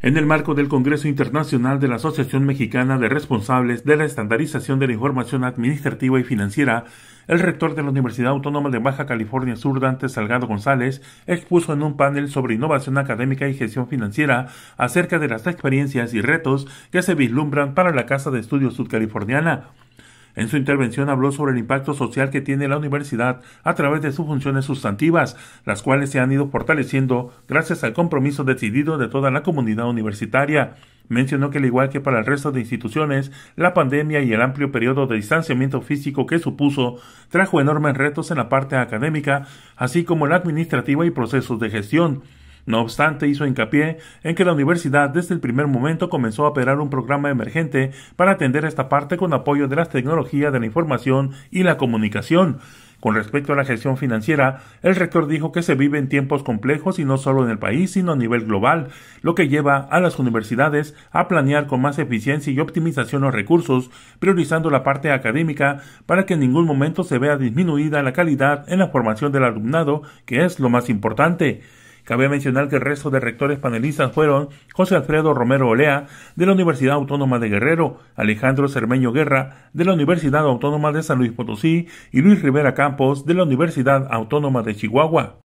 en el marco del Congreso Internacional de la Asociación Mexicana de Responsables de la Estandarización de la Información Administrativa y Financiera, el rector de la Universidad Autónoma de Baja California Sur, Dante Salgado González, expuso en un panel sobre innovación académica y gestión financiera acerca de las experiencias y retos que se vislumbran para la Casa de Estudios Sudcaliforniana. En su intervención habló sobre el impacto social que tiene la universidad a través de sus funciones sustantivas, las cuales se han ido fortaleciendo gracias al compromiso decidido de toda la comunidad universitaria. Mencionó que al igual que para el resto de instituciones, la pandemia y el amplio periodo de distanciamiento físico que supuso trajo enormes retos en la parte académica, así como en la administrativa y procesos de gestión. No obstante, hizo hincapié en que la universidad desde el primer momento comenzó a operar un programa emergente para atender esta parte con apoyo de las tecnologías de la información y la comunicación. Con respecto a la gestión financiera, el rector dijo que se vive en tiempos complejos y no solo en el país, sino a nivel global, lo que lleva a las universidades a planear con más eficiencia y optimización los recursos, priorizando la parte académica para que en ningún momento se vea disminuida la calidad en la formación del alumnado, que es lo más importante. Cabe mencionar que el resto de rectores panelistas fueron José Alfredo Romero Olea, de la Universidad Autónoma de Guerrero, Alejandro Cermeño Guerra, de la Universidad Autónoma de San Luis Potosí, y Luis Rivera Campos, de la Universidad Autónoma de Chihuahua.